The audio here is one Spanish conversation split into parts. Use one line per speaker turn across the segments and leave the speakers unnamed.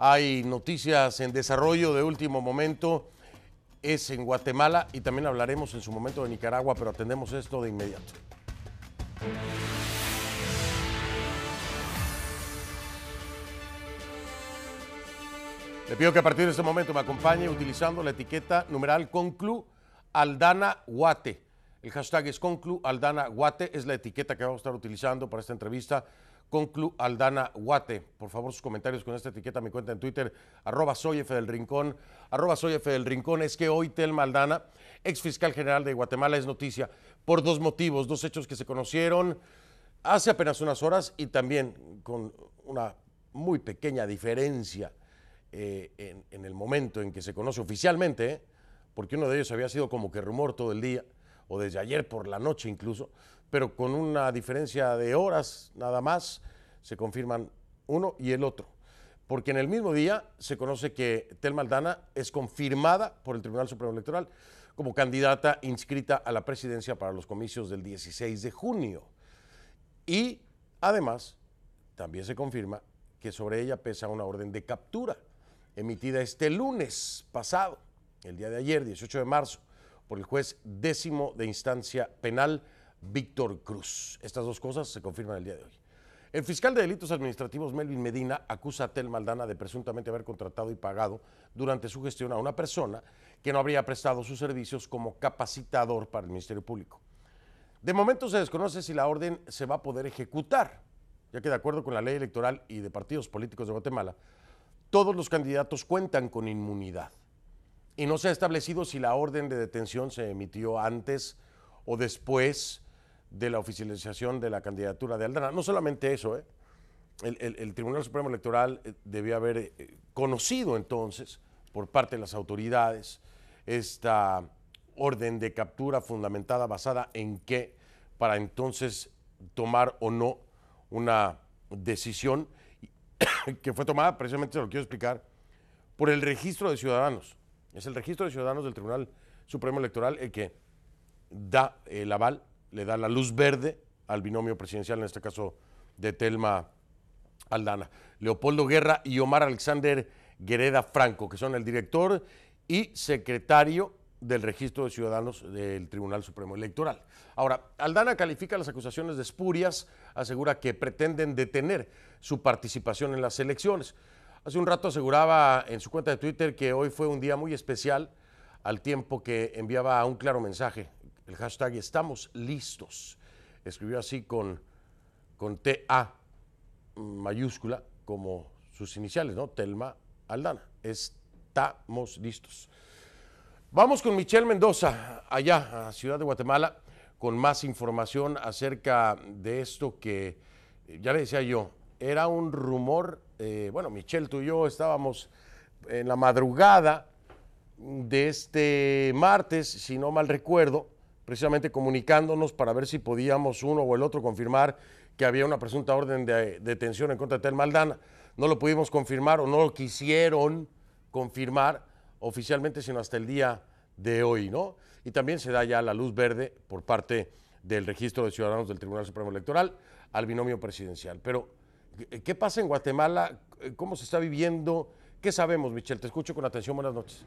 Hay noticias en desarrollo de último momento. Es en Guatemala y también hablaremos en su momento de Nicaragua, pero atendemos esto de inmediato. Le pido que a partir de este momento me acompañe utilizando la etiqueta numeral conclu Aldana Guate. El hashtag es conclu Aldana Guate, es la etiqueta que vamos a estar utilizando para esta entrevista Conclu Aldana Guate. Por favor, sus comentarios con esta etiqueta, mi cuenta en Twitter, arroba soy del Rincón, arroba soy del Rincón. Es que hoy Telma Aldana, ex fiscal general de Guatemala, es noticia por dos motivos, dos hechos que se conocieron hace apenas unas horas y también con una muy pequeña diferencia eh, en, el momento en que se conoce oficialmente, porque uno de ellos había sido como que rumor todo el día, o desde ayer por la noche incluso, pero con una diferencia de horas nada más se confirman uno y el otro. Porque en el mismo día se conoce que Telma Maldana es confirmada por el Tribunal Supremo Electoral como candidata inscrita a la presidencia para los comicios del 16 de junio. Y además, también se confirma que sobre ella pesa una orden de captura emitida este lunes pasado, el día de ayer, 18 de marzo, por el juez décimo de instancia penal Víctor Cruz. Estas dos cosas se confirman el día de hoy. El fiscal de delitos administrativos Melvin Medina acusa a Tel Maldana de presuntamente haber contratado y pagado durante su gestión a una persona que no habría prestado sus servicios como capacitador para el Ministerio Público. De momento se desconoce si la orden se va a poder ejecutar, ya que de acuerdo con la ley electoral y de partidos políticos de Guatemala, todos los candidatos cuentan con inmunidad. Y no se ha establecido si la orden de detención se emitió antes o después de la oficialización de la candidatura de Aldana. No solamente eso, ¿eh? el, Tribunal Supremo Electoral eh, debió haber eh, conocido entonces por parte de las autoridades esta orden de captura fundamentada basada en qué para entonces tomar o no una decisión que fue tomada, precisamente se lo quiero explicar, por el registro de ciudadanos. Es el registro de ciudadanos del Tribunal Supremo Electoral el que da el aval le da la luz verde al binomio presidencial, en este caso de Telma Aldana. Leopoldo Guerra y Omar Alexander Guereda Franco, que son el director y secretario del registro de ciudadanos del Tribunal Supremo Electoral. Ahora, Aldana califica las acusaciones de espurias, asegura que pretenden detener su participación en las elecciones. Hace un rato aseguraba en su cuenta de Twitter que hoy fue un día muy especial al tiempo que enviaba un claro mensaje el hashtag estamos listos. Escribió así con, con TA mayúscula como sus iniciales, ¿no? Telma Aldana. Estamos listos. Vamos con Michelle Mendoza, allá a Ciudad de Guatemala, con más información acerca de esto que, ya le decía yo, era un rumor, eh, bueno, Michelle, tú y yo estábamos en la madrugada de este martes, si no mal recuerdo, precisamente comunicándonos para ver si podíamos uno o el otro confirmar que había una presunta orden de detención en contra de Tel Maldana. No lo pudimos confirmar o no lo quisieron confirmar oficialmente, sino hasta el día de hoy, ¿no? Y también se da ya la luz verde por parte del registro de ciudadanos del Tribunal Supremo Electoral al binomio presidencial. Pero, ¿qué pasa en Guatemala? ¿Cómo se está viviendo? ¿Qué sabemos, Michelle? Te escucho con atención. Buenas noches.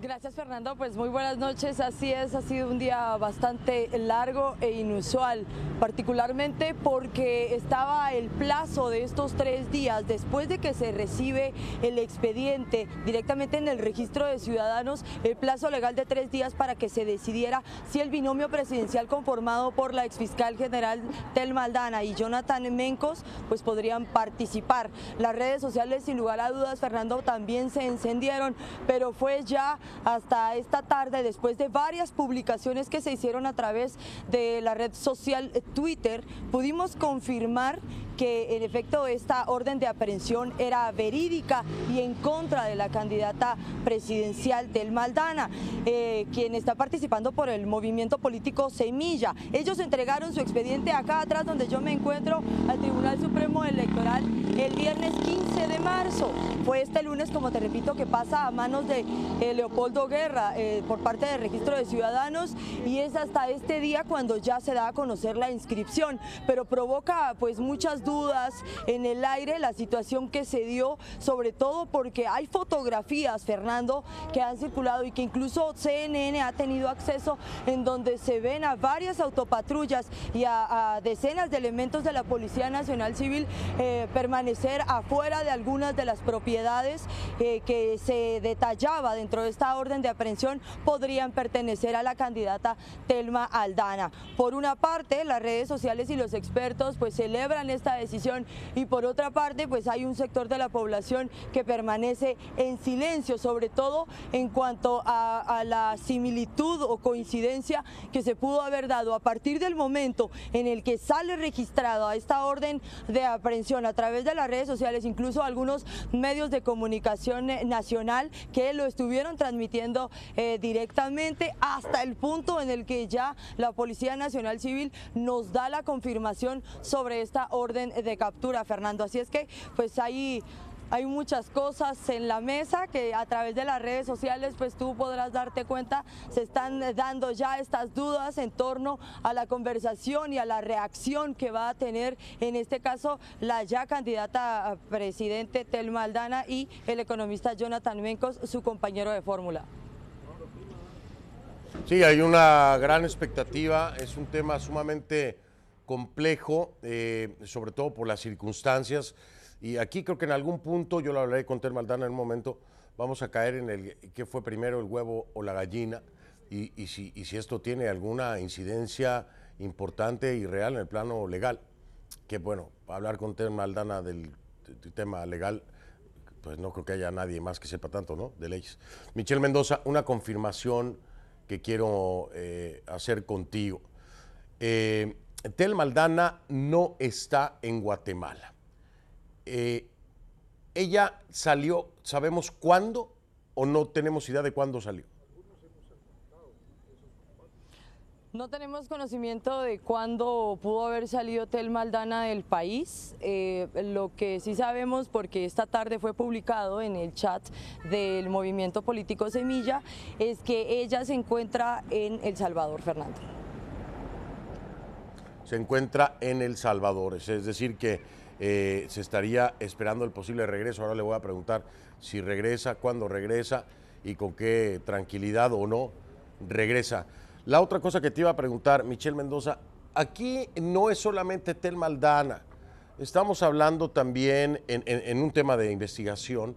Gracias Fernando, pues muy buenas noches, así es, ha sido un día bastante largo e inusual, particularmente porque estaba el plazo de estos tres días después de que se recibe el expediente directamente en el registro de ciudadanos, el plazo legal de tres días para que se decidiera si el binomio presidencial conformado por la exfiscal general Tel Maldana y Jonathan Mencos, pues podrían participar. Las redes sociales sin lugar a dudas, Fernando, también se encendieron, pero fue ya hasta esta tarde después de varias publicaciones que se hicieron a través de la red social Twitter, pudimos confirmar que en efecto esta orden de aprehensión era verídica y en contra de la candidata presidencial del Maldana, eh, quien está participando por el movimiento político Semilla. Ellos entregaron su expediente acá atrás donde yo me encuentro al Tribunal Supremo Electoral el viernes 15 de marzo. Fue este lunes, como te repito, que pasa a manos de eh, Leopoldo Guerra eh, por parte del Registro de Ciudadanos y es hasta este día cuando ya se da a conocer la inscripción, pero provoca pues muchas dudas dudas en el aire la situación que se dio, sobre todo porque hay fotografías, Fernando, que han circulado y que incluso CNN ha tenido acceso en donde se ven a varias autopatrullas y a, decenas de elementos de la Policía Nacional Civil eh, permanecer afuera de algunas de las propiedades eh, que se detallaba dentro de esta orden de aprehensión podrían pertenecer a la candidata Telma Aldana. Por una parte, las redes sociales y los expertos pues celebran esta decisión y por otra parte pues hay un sector de la población que permanece en silencio, sobre todo en cuanto a, la similitud o coincidencia que se pudo haber dado a partir del momento en el que sale registrada esta orden de aprehensión a través de las redes sociales, incluso algunos medios de comunicación nacional que lo estuvieron transmitiendo eh, directamente hasta el punto en el que ya la Policía Nacional Civil nos da la confirmación sobre esta orden de captura, Fernando. Así es que pues ahí hay muchas cosas en la mesa que a través de las redes sociales pues tú podrás darte cuenta, se están dando ya estas dudas en torno a la conversación y a la reacción que va a tener en este caso la ya candidata a presidente Telma Aldana y el economista Jonathan Mencos, su compañero de fórmula.
Sí, hay una gran expectativa, es un tema sumamente complejo, eh, sobre todo por las circunstancias. Y aquí creo que en algún punto, yo lo hablaré con Ter Maldana en un momento, vamos a caer en el qué fue primero el huevo o la gallina y, si, si esto tiene alguna incidencia importante y real en el plano legal. Que bueno, hablar con Ter Maldana del, tema legal, pues no creo que haya nadie más que sepa tanto, ¿no? De leyes. Michelle Mendoza, una confirmación que quiero eh, hacer contigo. Eh, Tel Maldana no está en Guatemala. Eh, ella salió, ¿sabemos cuándo o no tenemos idea de cuándo salió?
No tenemos conocimiento de cuándo pudo haber salido Tel Maldana del país. Eh, lo que sí sabemos, porque esta tarde fue publicado en el chat del movimiento político Semilla, es que ella se encuentra en El Salvador, Fernando
se encuentra en El Salvador. Es decir, que eh, se estaría esperando el posible regreso. Ahora le voy a preguntar si regresa, cuándo regresa y con qué tranquilidad o no regresa. La otra cosa que te iba a preguntar, Michelle Mendoza, aquí no es solamente Tel Maldana, estamos hablando también en, un tema de investigación,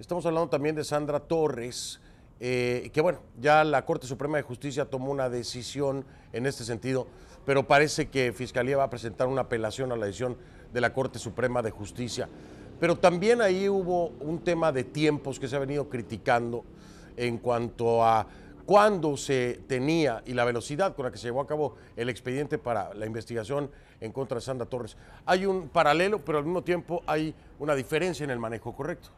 estamos hablando también de Sandra Torres, eh, que bueno, ya la Corte Suprema de Justicia tomó una decisión en este sentido pero parece que Fiscalía va a presentar una apelación a la decisión de la Corte Suprema de Justicia. Pero también ahí hubo un tema de tiempos que se ha venido criticando en cuanto a cuándo se tenía y la velocidad con la que se llevó a cabo el expediente para la investigación en contra de Sandra Torres. Hay un paralelo, pero al mismo tiempo hay una diferencia en el manejo correcto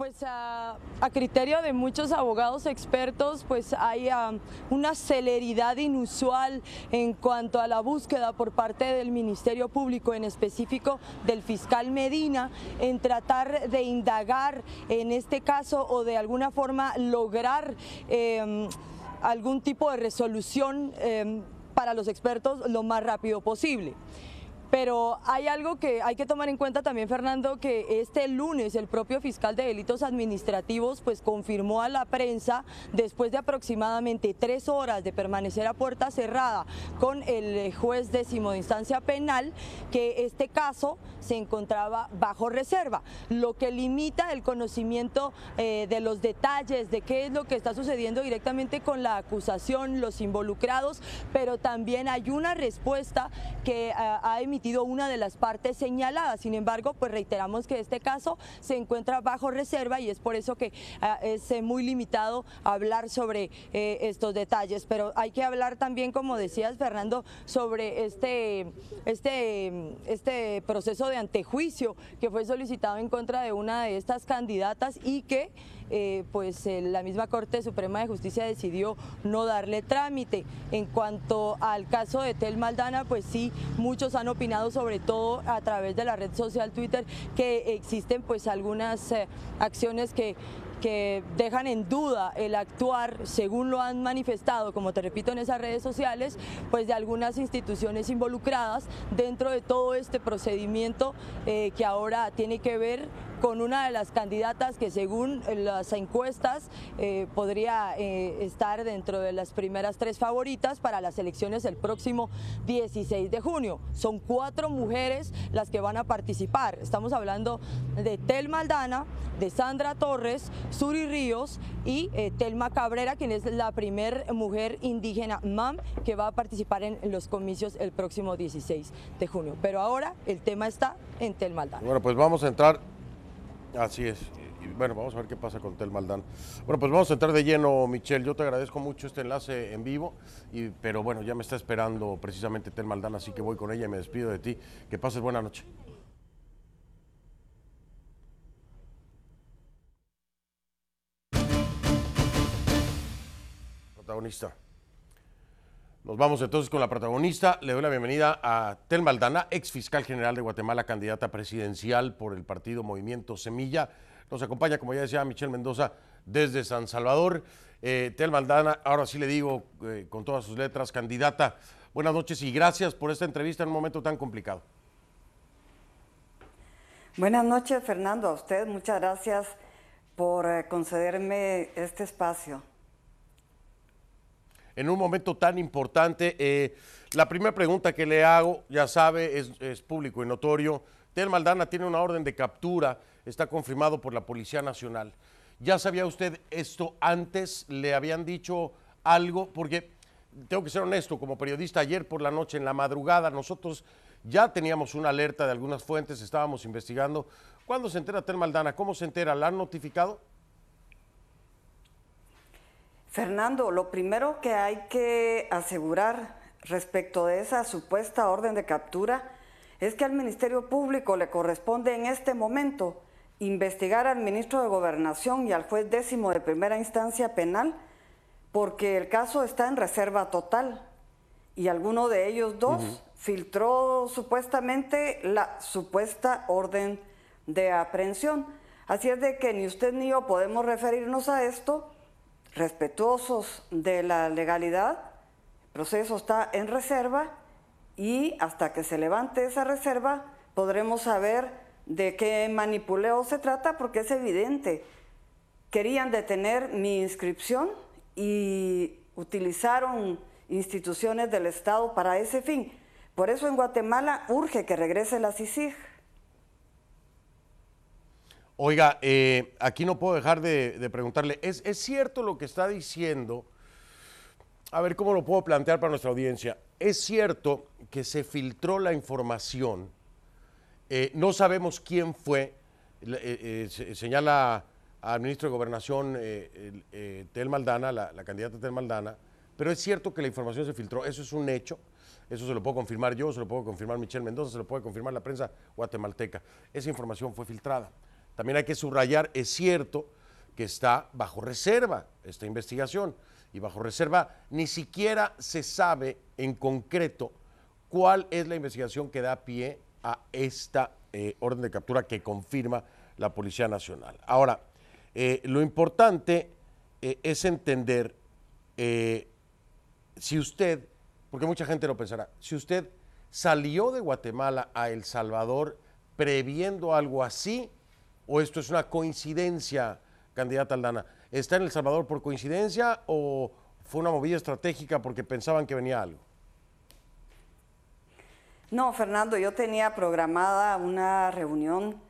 pues a, criterio de muchos abogados expertos, pues hay ah, una celeridad inusual en cuanto a la búsqueda por parte del Ministerio Público, en específico del fiscal Medina, en tratar de indagar en este caso o de alguna forma lograr em, algún tipo de resolución em, para los expertos lo más rápido posible. Pero hay algo que hay que tomar en cuenta también, Fernando, que este lunes el propio fiscal de delitos administrativos pues confirmó a la prensa, después de aproximadamente tres horas de permanecer a puerta cerrada con el juez décimo de instancia penal, que este caso se encontraba bajo reserva, lo que limita el conocimiento eh, de los detalles de qué es lo que está sucediendo directamente con la acusación, los involucrados, pero también hay una respuesta que eh, ha emitido una de las partes señaladas. Sin embargo, pues reiteramos que este caso se encuentra bajo reserva y es por eso que ah, es eh, muy limitado hablar sobre eh, estos detalles. Pero hay que hablar también, como decías, Fernando, sobre este, este, este proceso de antejuicio que fue solicitado en contra de una de estas candidatas y que... Eh, pues eh, la misma Corte Suprema de Justicia decidió no darle trámite. En cuanto al caso de Tel Maldana, pues sí, muchos han opinado, sobre todo a través de la red social Twitter, que existen pues algunas eh, acciones que que dejan en duda el actuar, según lo han manifestado, como te repito, en esas redes sociales, pues de algunas instituciones involucradas dentro de todo este procedimiento que ahora tiene que ver con una de las candidatas que según eh, las encuestas eh, podría eh, estar dentro de las primeras tres favoritas para las elecciones el próximo 16 de junio. Son cuatro mujeres las que van a participar. Estamos hablando de Tel Maldana, de Sandra Torres, Suri Ríos y Telma Cabrera, quien es la primer mujer indígena MAM que va a participar en los comicios el próximo 16 de junio. Pero ahora el tema está en Tel Maldana.
Bueno, pues vamos a entrar Así es. bueno, vamos a ver qué pasa con Tel Maldán. Bueno, pues vamos a entrar de lleno, Michelle. Yo te agradezco mucho este enlace en vivo, y, pero bueno, ya me está esperando precisamente Tel Maldán, así que voy con ella y me despido de ti. Que pases buena noche. Protagonista. Nos vamos entonces con la protagonista. Le doy la bienvenida a Tel Maldana, ex fiscal general de Guatemala, candidata presidencial por el partido Movimiento Semilla. Nos acompaña, como ya decía, Michelle Mendoza desde San Salvador. Eh, Tel Maldana, ahora sí le digo eh, con todas sus letras, candidata, buenas noches y gracias por esta entrevista en un momento tan complicado.
Buenas noches, Fernando, a usted. Muchas gracias por eh, concederme este espacio
en un momento tan importante. Eh, la primera pregunta que le hago, ya sabe, es, es público y notorio. Tel Maldana tiene una orden de captura, está confirmado por la Policía Nacional. ¿Ya sabía usted esto antes? ¿Le habían dicho algo? Porque tengo que ser honesto, como periodista, ayer por la noche, en la madrugada, nosotros ya teníamos una alerta de algunas fuentes, estábamos investigando. ¿Cuándo se entera Tel Maldana? ¿Cómo se entera? ¿La han notificado? Fernando, lo primero que hay
que asegurar respecto de esa supuesta orden de captura es que al Ministerio Público le corresponde en este momento investigar al ministro de Gobernación y al juez décimo de primera instancia penal porque el caso está en reserva total y alguno de ellos dos filtró supuestamente la supuesta orden de aprehensión. Así es de que ni usted ni yo podemos referirnos a esto respetuosos de la legalidad, el proceso está en reserva y hasta que se levante esa reserva podremos saber de qué manipuleo se trata porque es evidente. Querían detener mi inscripción y utilizaron instituciones del Estado para ese fin. Por eso en Guatemala urge que regrese la CICIG.
Oiga, eh, aquí no puedo dejar de, preguntarle, ¿es, cierto lo que está diciendo? A ver cómo lo puedo plantear para nuestra audiencia. ¿Es cierto que se filtró la información? Eh, no sabemos quién fue, eh, señala al ministro de Gobernación Tel Maldana, la, la candidata Tel Maldana, pero es cierto que la información se filtró, eso es un hecho. Eso se lo puedo confirmar yo, se lo puedo confirmar Michelle Mendoza, se lo puede confirmar la prensa guatemalteca. Esa información fue filtrada. También hay que subrayar, es cierto que está bajo reserva esta investigación y bajo reserva ni siquiera se sabe en concreto cuál es la investigación que da pie a esta eh, orden de captura que confirma la Policía Nacional. Ahora, eh, lo importante eh, es entender si usted, porque mucha gente lo pensará, si usted salió de Guatemala a El Salvador previendo algo así, o esto es una coincidencia, candidata Aldana? ¿Está en El Salvador por coincidencia o fue una movida estratégica porque pensaban que venía algo? No, Fernando, yo tenía
programada una reunión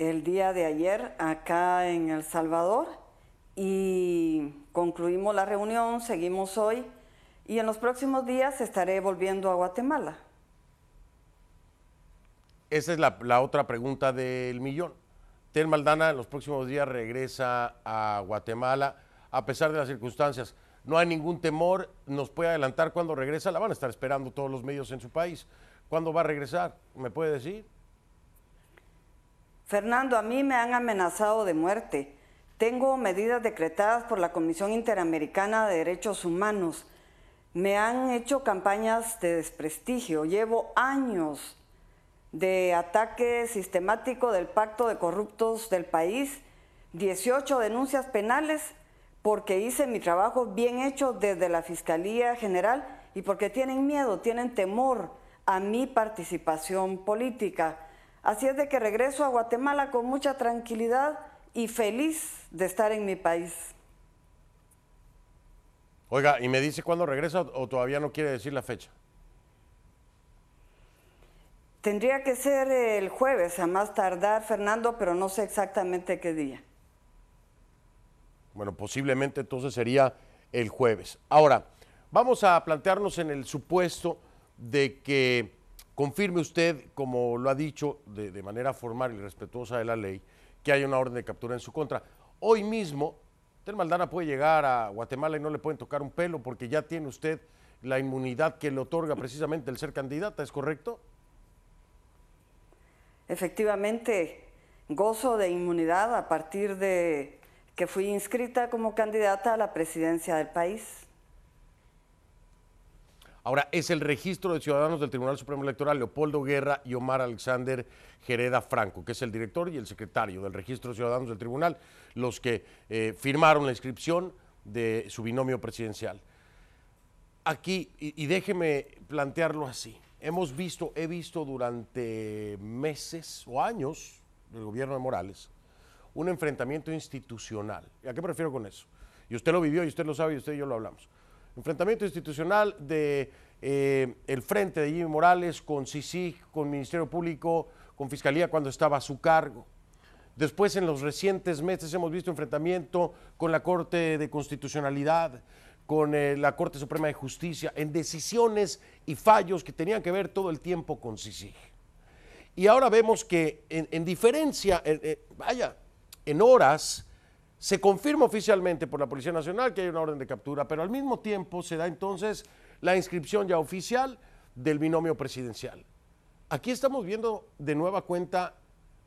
el día de ayer acá en El Salvador y concluimos la reunión, seguimos hoy y en los próximos días estaré volviendo a Guatemala.
Esa es la, otra pregunta del millón. Maldana en los próximos días regresa a Guatemala a pesar de las circunstancias. No hay ningún temor, nos puede adelantar cuando regresa, la van a estar esperando todos los medios en su país. ¿Cuándo va a regresar? ¿Me puede decir? Fernando, a mí me han amenazado de
muerte. Tengo medidas decretadas por la Comisión Interamericana de Derechos Humanos. Me han hecho campañas de desprestigio. Llevo años de ataque sistemático del pacto de corruptos del país, 18 denuncias penales porque hice mi trabajo bien hecho desde la Fiscalía General y porque tienen miedo, tienen temor a mi participación política. Así es de que regreso a Guatemala con mucha tranquilidad y feliz de estar en mi país.
Oiga, ¿y me dice cuándo regresa o todavía no quiere decir la fecha?
Tendría que ser el jueves, a más tardar, Fernando, pero no sé exactamente qué día.
Bueno, posiblemente entonces sería el jueves. Ahora, vamos a plantearnos en el supuesto de que confirme usted, como lo ha dicho de, manera formal y respetuosa de la ley, que hay una orden de captura en su contra. Hoy mismo, usted Maldana puede llegar a Guatemala y no le pueden tocar un pelo porque ya tiene usted la inmunidad que le otorga precisamente el ser candidata, ¿es correcto? efectivamente gozo de inmunidad a partir
de que fui inscrita como candidata a la presidencia del país.
Ahora, es el registro de ciudadanos del Tribunal Supremo Electoral Leopoldo Guerra y Omar Alexander Gereda Franco, que es el director y el secretario del registro de ciudadanos del Tribunal, los que eh, firmaron la inscripción de su binomio presidencial. Aquí, y déjeme plantearlo así, Hemos visto, he visto durante meses o años del gobierno de Morales un enfrentamiento institucional. ¿A qué me refiero con eso? Y usted lo vivió, y usted lo sabe, y usted y yo lo hablamos. Enfrentamiento institucional de eh, el frente de Jimmy Morales con CICIG, con Ministerio Público, con Fiscalía cuando estaba a su cargo. Después, en los recientes meses, hemos visto enfrentamiento con la Corte de Constitucionalidad, con eh, la Corte Suprema de Justicia en decisiones y fallos que tenían que ver todo el tiempo con CICIG. Y ahora vemos que en, diferencia, eh, vaya, en horas, se confirma oficialmente por la Policía Nacional que hay una orden de captura, pero al mismo tiempo se da entonces la inscripción ya oficial del binomio presidencial. Aquí estamos viendo de nueva cuenta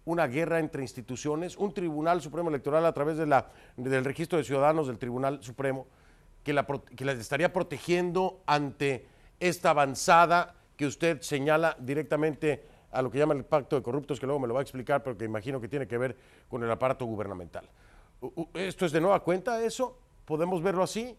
una guerra entre instituciones, un Tribunal Supremo Electoral a través de la, del registro de ciudadanos del Tribunal Supremo que, la, las estaría protegiendo ante esta avanzada que usted señala directamente a lo que llama el pacto de corruptos, que luego me lo va a explicar, pero que imagino que tiene que ver con el aparato gubernamental. ¿Esto es de nueva cuenta eso? ¿Podemos verlo así?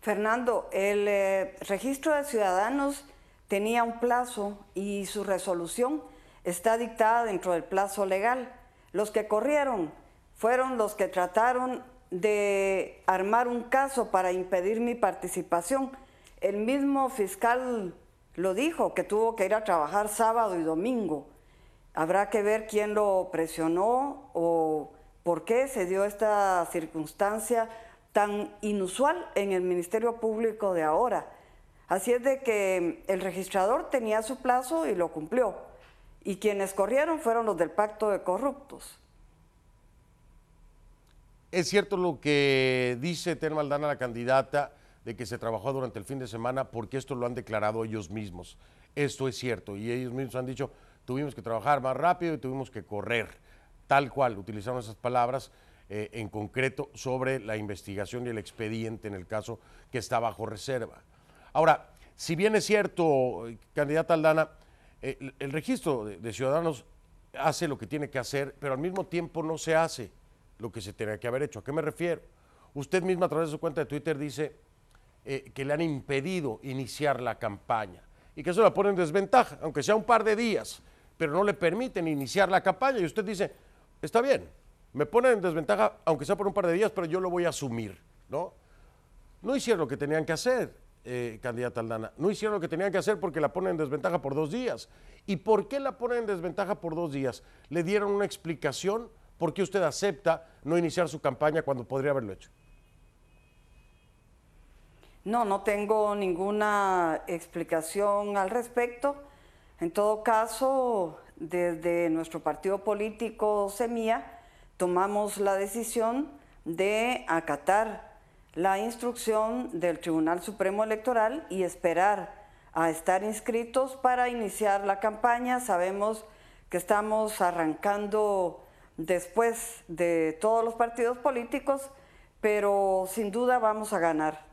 Fernando, el eh, registro de ciudadanos tenía un
plazo y su resolución está dictada dentro del plazo legal. Los que corrieron fueron los que trataron de armar un caso para impedir mi participación. El mismo fiscal lo dijo, que tuvo que ir a trabajar sábado y domingo. Habrá que ver quién lo presionó o por qué se dio esta circunstancia tan inusual en el Ministerio Público de ahora. Así es de que el registrador tenía su plazo y lo cumplió. Y quienes corrieron fueron los del pacto de corruptos.
Es cierto lo que dice Terma Aldana, la candidata, de que se trabajó durante el fin de semana, porque esto lo han declarado ellos mismos. Esto es cierto, y ellos mismos han dicho, tuvimos que trabajar más rápido y tuvimos que correr, tal cual, utilizaron esas palabras eh, en concreto sobre la investigación y el expediente en el caso que está bajo reserva. Ahora, si bien es cierto, candidata Aldana, eh, el, registro de ciudadanos hace lo que tiene que hacer, pero al mismo tiempo no se hace lo que se tenía que haber hecho. ¿A qué me refiero? Usted misma a través de su cuenta de Twitter dice eh, que le han impedido iniciar la campaña y que eso la pone en desventaja, aunque sea un par de días, pero no le permiten iniciar la campaña. Y usted dice, está bien, me ponen en desventaja, aunque sea por un par de días, pero yo lo voy a asumir, ¿no? No hicieron lo que tenían que hacer, eh, candidata Aldana. No hicieron lo que tenían que hacer porque la ponen en desventaja por dos días. ¿Y por qué la ponen en desventaja por dos días? Le dieron una explicación ¿por qué usted acepta no iniciar su campaña cuando podría haberlo hecho?
No, no tengo ninguna explicación al respecto. En todo caso, desde nuestro partido político Semía, tomamos la decisión de acatar la instrucción del Tribunal Supremo Electoral y esperar a estar inscritos para iniciar la campaña. Sabemos que estamos arrancando después de todos los partidos políticos, pero sin duda vamos a ganar.